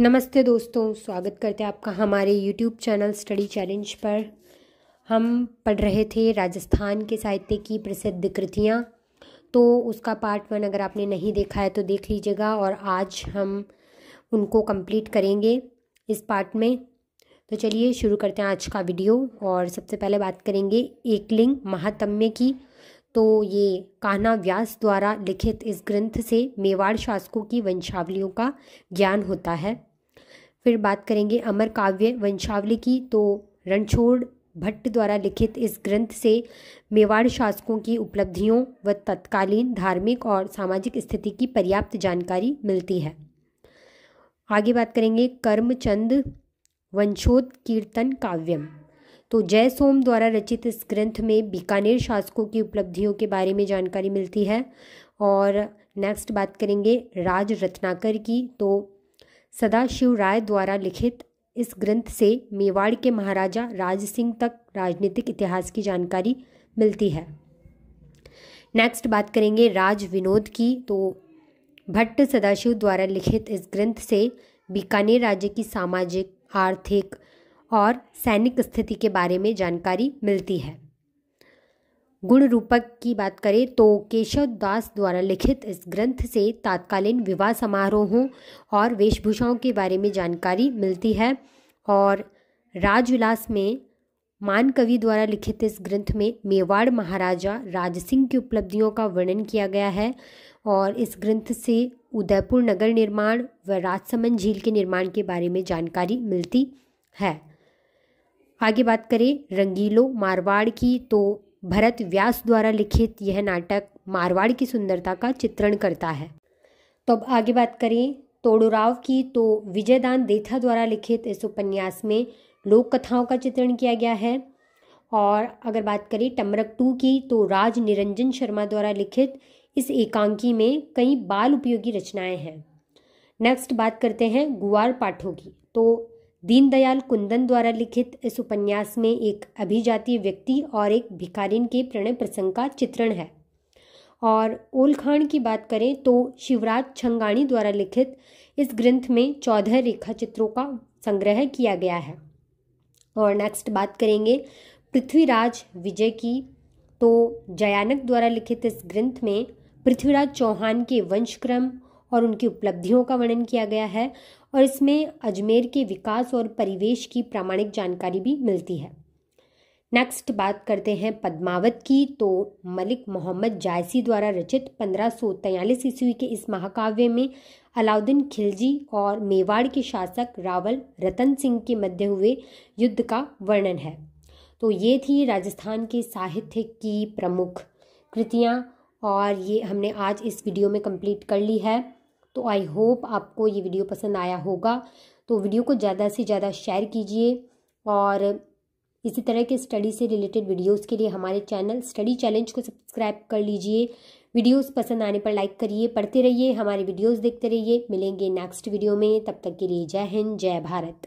नमस्ते दोस्तों स्वागत करते हैं आपका हमारे यूट्यूब चैनल स्टडी चैलेंज पर हम पढ़ रहे थे राजस्थान के साहित्य की प्रसिद्ध कृतियाँ तो उसका पार्ट वन अगर आपने नहीं देखा है तो देख लीजिएगा और आज हम उनको कंप्लीट करेंगे इस पार्ट में तो चलिए शुरू करते हैं आज का वीडियो और सबसे पहले बात करेंगे एकलिंग महात्म्य की तो ये कान्हा व्यास द्वारा लिखित इस ग्रंथ से मेवाड़ शासकों की वंशावलियों का ज्ञान होता है फिर बात करेंगे अमर काव्य वंशावली की तो रणछोड़ भट्ट द्वारा लिखित इस ग्रंथ से मेवाड़ शासकों की उपलब्धियों व तत्कालीन धार्मिक और सामाजिक स्थिति की पर्याप्त जानकारी मिलती है आगे बात करेंगे कर्मचंद वंशोद कीर्तन काव्यम तो जय सोम द्वारा रचित इस ग्रंथ में बीकानेर शासकों की उपलब्धियों के बारे में जानकारी मिलती है और नेक्स्ट बात करेंगे राज रत्नाकर की तो सदाशिव राय द्वारा लिखित इस ग्रंथ से मेवाड़ के महाराजा राज सिंह तक राजनीतिक इतिहास की जानकारी मिलती है नेक्स्ट बात करेंगे राज विनोद की तो भट्ट सदाशिव द्वारा लिखित इस ग्रंथ से बीकानेर राज्य की सामाजिक आर्थिक और सैनिक स्थिति के बारे में जानकारी मिलती है गुण रूपक की बात करें तो केशव दास द्वारा लिखित इस ग्रंथ से तात्कालीन विवाह समारोहों और वेशभूषाओं के बारे में जानकारी मिलती है और राजविलास में मान कवि द्वारा लिखित इस ग्रंथ में मेवाड़ महाराजा राज सिंह की उपलब्धियों का वर्णन किया गया है और इस ग्रंथ से उदयपुर नगर निर्माण व राजसमन झील के निर्माण के बारे में जानकारी मिलती है आगे बात करें रंगीलो मारवाड़ की तो भरत व्यास द्वारा लिखित यह नाटक मारवाड़ की सुंदरता का चित्रण करता है तो अब आगे बात करें तोड़ोराव की तो विजयदान देथा द्वारा लिखित इस उपन्यास में लोक कथाओं का चित्रण किया गया है और अगर बात करें टमरक टू की तो राज निरंजन शर्मा द्वारा लिखित इस एकांकी में कई बाल उपयोगी रचनाएं हैं नेक्स्ट बात करते हैं गुआर पाठों की तो दीनदयाल कुंदन द्वारा लिखित इस उपन्यास में एक अभिजाती व्यक्ति और एक भिकारीन के प्रणय प्रसंग का चित्रण है और ओलखाण की बात करें तो शिवराज छंगाणी द्वारा लिखित इस ग्रंथ में चौदह रेखा चित्रों का संग्रह किया गया है और नेक्स्ट बात करेंगे पृथ्वीराज विजय की तो जयानक द्वारा लिखित इस ग्रंथ में पृथ्वीराज चौहान के वंशक्रम और उनकी उपलब्धियों का वर्णन किया गया है और इसमें अजमेर के विकास और परिवेश की प्रामाणिक जानकारी भी मिलती है नेक्स्ट बात करते हैं पद्मावत की तो मलिक मोहम्मद जायसी द्वारा रचित पंद्रह सौ तैयलीस ईस्वी के इस महाकाव्य में अलाउद्दीन खिलजी और मेवाड़ के शासक रावल रतन सिंह के मध्य हुए युद्ध का वर्णन है तो ये थी राजस्थान के साहित्य की प्रमुख कृतियाँ और ये हमने आज इस वीडियो में कंप्लीट कर ली है तो आई होप आपको ये वीडियो पसंद आया होगा तो वीडियो को ज़्यादा से ज़्यादा शेयर कीजिए और इसी तरह के स्टडी से रिलेटेड वीडियोस के लिए हमारे चैनल स्टडी चैलेंज को सब्सक्राइब कर लीजिए वीडियोस पसंद आने पर लाइक करिए पढ़ते रहिए हमारे वीडियोस देखते रहिए मिलेंगे नेक्स्ट वीडियो में तब तक के लिए जय हिंद जय भारत